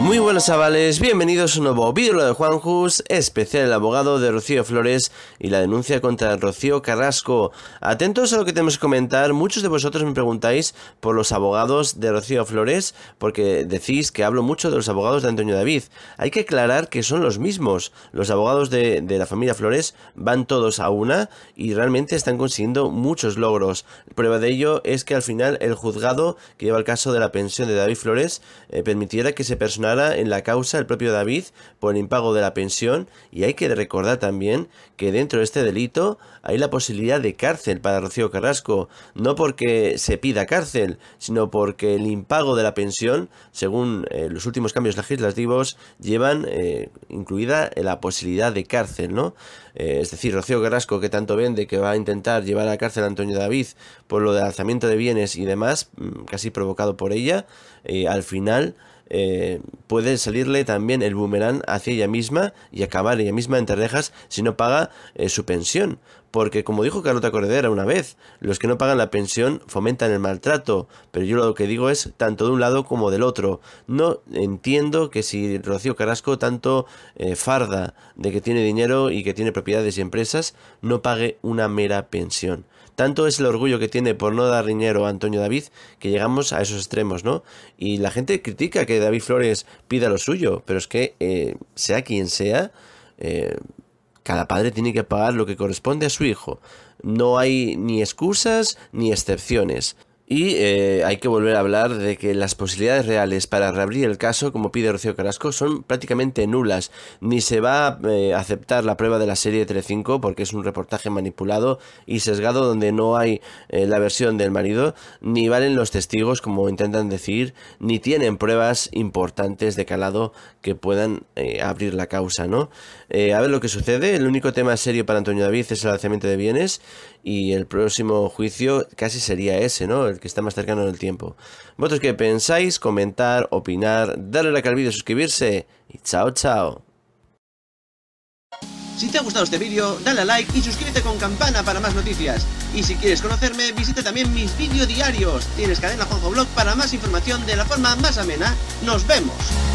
Muy buenos chavales, bienvenidos a un nuevo vídeo de Juan Jus, especial el abogado de Rocío Flores y la denuncia contra Rocío Carrasco. Atentos a lo que tenemos que comentar, muchos de vosotros me preguntáis por los abogados de Rocío Flores, porque decís que hablo mucho de los abogados de Antonio David. Hay que aclarar que son los mismos, los abogados de, la familia Flores van todos a una y realmente están consiguiendo muchos logros. Prueba de ello es que al final el juzgado que lleva el caso de la pensión de David Flores eh, permitiera que ese personal en la causa el propio David por el impago de la pensión y hay que recordar también que dentro de este delito hay la posibilidad de cárcel para Rocío Carrasco, no porque se pida cárcel, sino porque el impago de la pensión, según eh, los últimos cambios legislativos, llevan eh, incluida la posibilidad de cárcel, ¿no? Eh, es decir, Rocío Carrasco que tanto vende que va a intentar llevar a cárcel a Antonio David por lo de alzamiento de bienes y demás, mm, casi provocado por ella, al final eh, puede salirle también el boomerang hacia ella misma y acabar ella misma en terrejas si no paga eh, su pensión. Porque como dijo Carlota Corredera una vez, los que no pagan la pensión fomentan el maltrato, pero yo lo que digo es tanto de un lado como del otro. No entiendo que si Rocío Carrasco tanto eh, farda de que tiene dinero y que tiene propiedades y empresas, no pague una mera pensión. Tanto es el orgullo que tiene por no dar dinero a Antonio David que llegamos a esos extremos, ¿no? Y la gente critica que David Flores pida lo suyo, pero es que eh, sea quien sea, eh, cada padre tiene que pagar lo que corresponde a su hijo. No hay ni excusas ni excepciones. Y eh, hay que volver a hablar de que las posibilidades reales para reabrir el caso, como pide Rocío Carrasco, son prácticamente nulas. Ni se va eh, a aceptar la prueba de la serie 35 porque es un reportaje manipulado y sesgado donde no hay eh, la versión del marido, ni valen los testigos como intentan decir, ni tienen pruebas importantes de calado que puedan abrir la causa, ¿no? a ver lo que sucede. El único tema serio para Antonio David es el alzamiento de bienes y el próximo juicio casi sería ese, ¿no? El que está más cercano en el tiempo. ¿Vosotros qué pensáis? Comentar, opinar, darle like al vídeo, suscribirse y chao, chao. Si te ha gustado este vídeo, dale a like y suscríbete con campana para más noticias. Y si quieres conocerme, visita también mis vídeos diarios. Tienes cadena Juanjo Blog para más información de la forma más amena. ¡Nos vemos!